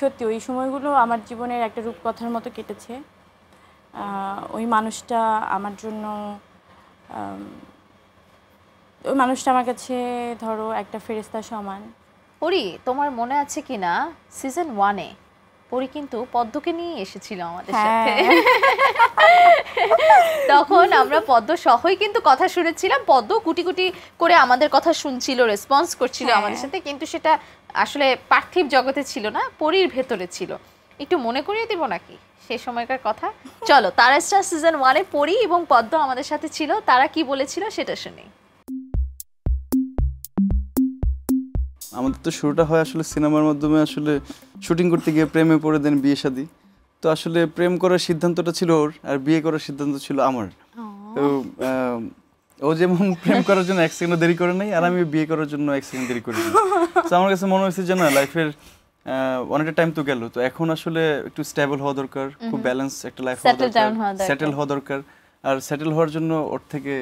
সত্যি ওই সময়গুলো আমার জীবনের একটা রূপকথার মতো কেটেছে ওই মানুষটা আমার জন্য ওই মানুষটা আমার কাছে ধরো একটা ফেরিস্তা সমান ওরি তোমার মনে আছে কি না সিজন ওয়ানে পরে কিন্তু পদ্মকে নিয়ে এসেছিল আমাদের হ্যাঁ। সাথে তখন আমরা পদ্ম সহই কিন্তু কথা শুনেছিলাম পদ্ম কুটি কুটি করে আমাদের কথা শুনছিল রেসপন্স করছিল হ্যাঁ। আমাদের সাথে কিন্তু সেটা আসলে পার্থিব জগতে ছিল না পরীর ভেতরে ছিল একটু মনে করিয়ে দিব নাকি সেই সময়কার কথা চলো তারা স্টার সিজন ওয়ানে পরি এবং পদ্ম আমাদের সাথে ছিল তারা কি বলেছিল সেটা শুনি আমাদের তো শুরুটা হয় আসলে সিনেমার মাধ্যমে আসলে শুটিং করতে গিয়ে প্রেমে পড়ে দেন বিয়ে শাদি তো আসলে প্রেম করার সিদ্ধান্তটা ছিল ওর আর বিয়ে করার সিদ্ধান্ত ছিল আমার তো ও যেমন প্রেম করার জন্য এক সেকেন্ড দেরি করে নাই আর আমি বিয়ে করার জন্য এক সেকেন্ড দেরি করি তো আমার কাছে মনে হয়েছে যে না লাইফের অনেকটা টাইম তো গেল তো এখন আসলে একটু স্টেবল হওয়া দরকার খুব ব্যালেন্স একটা লাইফ সেটেল হওয়া দরকার আর সেটেল হওয়ার জন্য ওর থেকে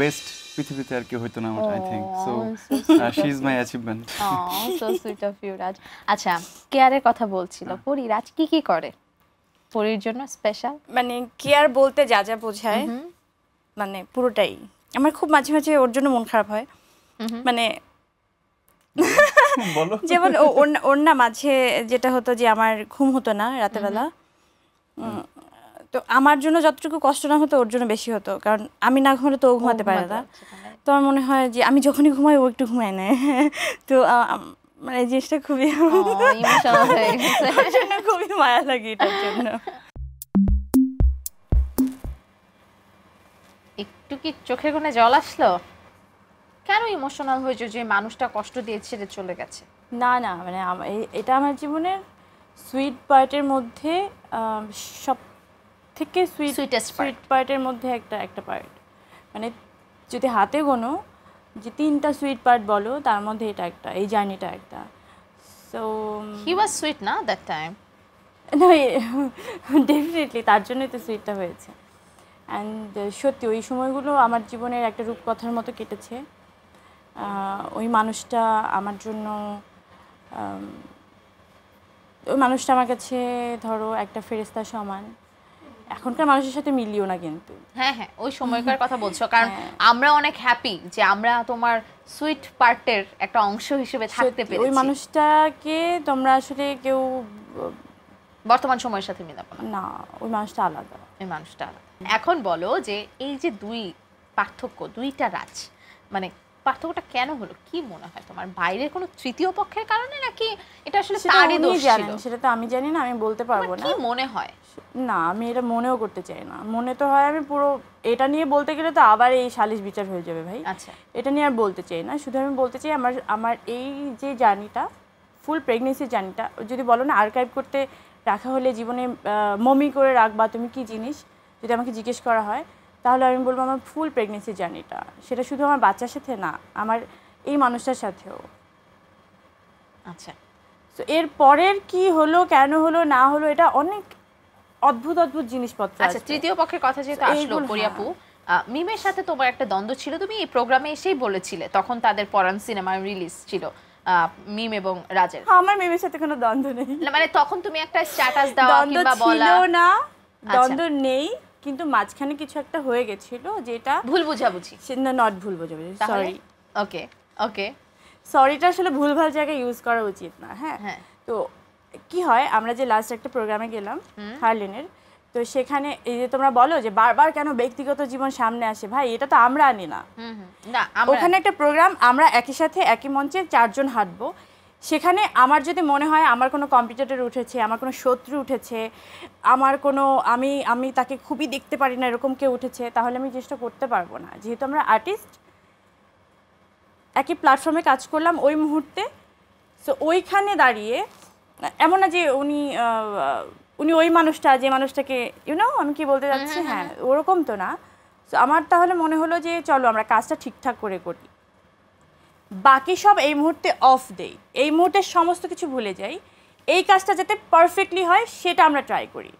বেস্ট uh, পৃথিবীতে আর কি হইতো না আমার I think so she is my achievement so sweet of you Raj আচ্ছা কেয়ারের কথা বলছিল uh. পরি রাজ কি কি করে পরির জন্য স্পেশাল মানে কেয়ার বলতে যা যা বোঝায় mm-hmm. মানে পুরোটাই আমার খুব মাঝে মাঝে ওর জন্য মন খারাপ হয় mm-hmm. মানে যেমন ওর না মাঝে যেটা হতো যে আমার ঘুম হতো না রাতের mm-hmm. বেলা mm. তো আমার জন্য যতটুকু কষ্ট না হতো ওর জন্য বেশি হতো কারণ আমি না ঘুমালে তো ও ঘুমাতে পারে না তো আমার মনে হয় যে আমি যখনই ঘুমাই ও একটু ঘুমায় নেয় তো মানে জিনিসটা খুবই খুবই মায়া লাগে এটার জন্য একটু কি চোখের কোণে জল আসলো কেন ইমোশনাল হয়েছে যে মানুষটা কষ্ট দিয়ে ছেড়ে চলে গেছে না না মানে এটা আমার জীবনের সুইট পার্টের মধ্যে সব থেকে সুইট সুইটেস্ট সুইট পার্টের মধ্যে একটা একটা পার্ট মানে যদি হাতে গোনো যে তিনটা সুইট পার্ট বলো তার মধ্যে এটা একটা এই জার্নিটা একটা সো হি ওয়াজ সুইট না দ্যাট টাইম না ডেফিনেটলি তার জন্যই তো সুইটটা হয়েছে অ্যান্ড uh, সত্যি ওই সময়গুলো আমার জীবনের একটা রূপকথার মতো কেটেছে ওই মানুষটা আমার জন্য ওই মানুষটা আমার কাছে ধরো একটা ফেরিস্তা সমান এখনকার মানুষের সাথে মিলিও না কিন্তু হ্যাঁ হ্যাঁ ওই সময়কার কথা বলছো কারণ হ্যাঁ। আমরা অনেক হ্যাপি যে আমরা তোমার সুইট পার্টের একটা অংশ হিসেবে থাকতে পেরেছি ওই মানুষটাকে তোমরা আসলে কেউ বর্তমান সময়ের সাথে মেলাবো না ওই মানুষটা আলাদা ওই মানুষটা আলাদা এখন বলো যে এই যে দুই পার্থক্য দুইটা রাজ মানে পার্থক্যটা কেন হলো কি মনে হয় তোমার বাইরের কোনো তৃতীয় পক্ষের কারণে নাকি এটা আসলে তারই দোষ ছিল সেটা তো আমি জানি না আমি বলতে পারবো না কি মনে হয় না আমি এটা মনেও করতে চাই না মনে তো হয় আমি পুরো এটা নিয়ে বলতে গেলে তো আবার এই সালিশ বিচার হয়ে যাবে ভাই আচ্ছা এটা নিয়ে আর বলতে চাই না শুধু আমি বলতে চাই আমার আমার এই যে জার্নিটা ফুল প্রেগনেন্সি জার্নিটা যদি বলো না আর্কাইভ করতে রাখা হলে জীবনে মমি করে রাখবা তুমি কি জিনিস যদি আমাকে জিজ্ঞেস করা হয় তাহলে আমি বলবো আমার ফুল প্রেগনেন্সি জার্নিটা সেটা শুধু আমার বাচ্চার সাথে না আমার এই মানুষটার সাথেও আচ্ছা তো এর পরের কি হলো কেন হলো না হলো এটা অনেক অদ্ভুত অদ্ভুত জিনিসপত্র আচ্ছা তৃতীয় পক্ষের কথা যেহেতু আসলো কোরিয়াপু হ্যাঁ। মিমের সাথে তোমার একটা দ্বন্দ্ব ছিল তুমি এই প্রোগ্রামে এসেই বলেছিলে তখন তাদের পরান সিনেমা রিলিজ ছিল মিম এবং রাজের হ্যাঁ, আমার মিমের সাথে কোনো দ্বন্দ্ব নেই মানে তখন তুমি একটা স্ট্যাটাস দাও কিংবা বলা না আচ্ছা। দ্বন্দ্ব নেই কিন্তু মাঝখানে কিছু একটা হয়ে গেছিল যেটা ভুল না নট ভুল বুঝাবুঝি সরি ওকে ওকে সরিটা আসলে ভুলভাল জায়গায় ইউজ করা উচিত না হ্যাঁ? হ্যাঁ তো কি হয় আমরা যে লাস্ট একটা প্রোগ্রামে গেলাম হার্লিনের তো সেখানে এই যে তোমরা বলো যে বারবার কেন ব্যক্তিগত জীবন সামনে আসে ভাই এটা তো আমরা আনি না ওখানে একটা প্রোগ্রাম আমরা একই সাথে একই মঞ্চে চারজন হাঁটবো সেখানে আমার যদি মনে হয় আমার কোনো কম্পিটিটর উঠেছে আমার কোনো শত্রু উঠেছে আমার কোনো আমি আমি তাকে খুবই দেখতে পারি না এরকম কেউ উঠেছে তাহলে আমি চেষ্টা করতে পারবো না যেহেতু আমরা আর্টিস্ট একই প্ল্যাটফর্মে কাজ করলাম ওই মুহূর্তে সো ওইখানে দাঁড়িয়ে এমন না যে উনি উনি ওই মানুষটা যে মানুষটাকে ইউনো আমি কি বলতে চাচ্ছি হ্যাঁ ওরকম তো না সো আমার তাহলে মনে হলো যে চলো আমরা কাজটা ঠিকঠাক করে করি বাকি সব এই মুহূর্তে অফ দেই এই মুহূর্তে সমস্ত কিছু ভুলে যাই এই কাজটা যাতে পারফেক্টলি হয় সেটা আমরা ট্রাই করি